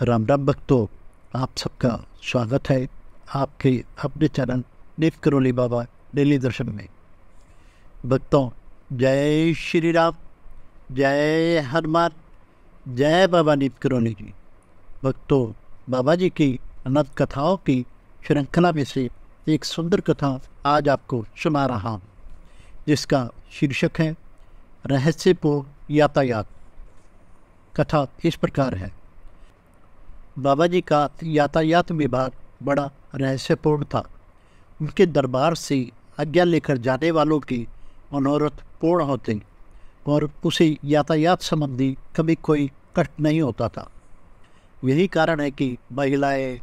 राम राम भक्तों आप सबका स्वागत है आपके अपने चरण देव करोली बाबा डेली दर्शन में भक्तों जय श्री राम जय हनुमान जय बाबा नीप करोली जी भक्तों बाबा जी की अनंत कथाओं की श्रृंखला में से एक सुंदर कथा आज आपको सुना रहा हूँ जिसका शीर्षक है रहस्य को यातायात कथा इस प्रकार है बाबा जी का यातायात विभाग बड़ा रहस्यपूर्ण था उनके दरबार से आज्ञा लेकर जाने वालों की मनोरथ पूर्ण होते और उसे यातायात संबंधी कभी कोई कष्ट नहीं होता था यही कारण है कि महिलाएं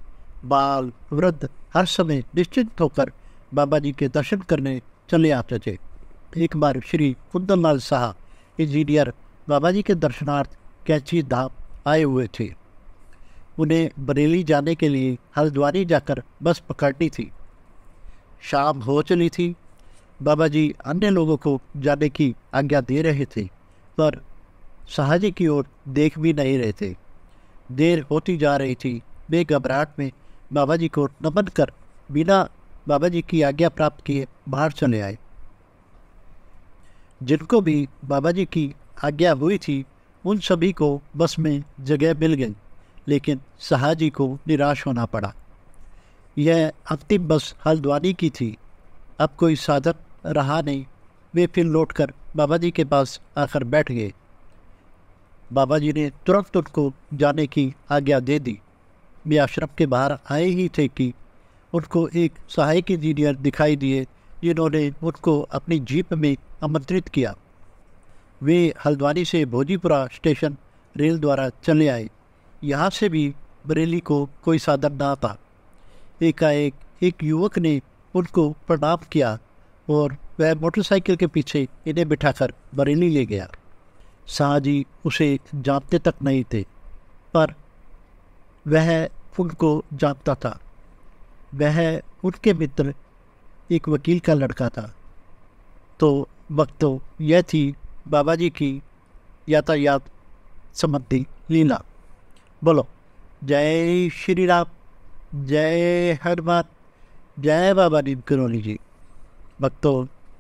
बाल वृद्ध हर समय निश्चिंत होकर बाबा जी के दर्शन करने चले आते थे एक बार श्री कुंदन लाल इंजीनियर बाबा जी के दर्शनार्थ कैची धाम आए हुए थे उन्हें बरेली जाने के लिए हल्द्वानी जाकर बस पकड़नी थी शाम हो चली थी बाबा जी अन्य लोगों को जाने की आज्ञा दे रहे थे पर शाहजी की ओर देख भी नहीं रहे थे देर होती जा रही थी वे घबराहट में बाबा जी को नमन कर बिना बाबा जी की आज्ञा प्राप्त किए बाहर चले आए जिनको भी बाबा जी की आज्ञा हुई थी उन सभी को बस में जगह मिल गई लेकिन शाहजी को निराश होना पड़ा यह अंतिम बस हल्द्वानी की थी अब कोई साधन रहा नहीं वे फिर लौटकर बाबा जी के पास आकर बैठ गए बाबा जी ने तुरंत उनको जाने की आज्ञा दे दी वे आश्रम के बाहर आए ही थे कि उनको एक सहायक इंजीनियर दिखाई दिए जिन्होंने उनको अपनी जीप में आमंत्रित किया वे हल्द्वानी से भोजीपुरा स्टेशन रेल द्वारा चले आए यहाँ से भी बरेली को कोई साधन ना था एकाएक एक युवक ने उनको प्रणाम किया और वह मोटरसाइकिल के पीछे इन्हें बिठाकर बरेली ले गया शाहजी उसे जानते तक नहीं थे पर वह उनको जानता था वह उनके मित्र एक वकील का लड़का था तो वक्त तो यह थी बाबा जी की यातायात संबंधी लीला बोलो जय श्री राम जय हनुमान जय बाबा दीप करोली जी भक्तों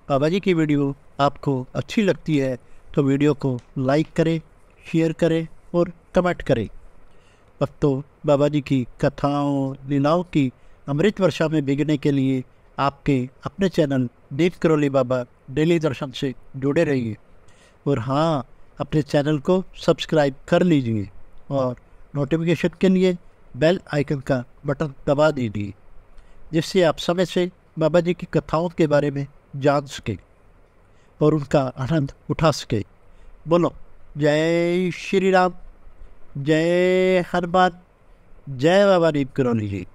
बाबा जी की वीडियो आपको अच्छी लगती है तो वीडियो को लाइक करें शेयर करें और कमेंट करें भक्तों बाबा जी की कथाओं लीलाओं की अमृत वर्षा में बिगने के लिए आपके अपने चैनल दीप करोली बाबा डेली दर्शन से जुड़े रहिए और हाँ अपने चैनल को सब्सक्राइब कर लीजिए और नोटिफिकेशन के लिए बेल आइकन का बटन दबा दीजिए जिससे आप समय से बाबा जी की कथाओं के बारे में जान सकें और उनका आनंद उठा सकें बोलो जय श्री राम जय हनुमान जय बाबा दीप करौली जी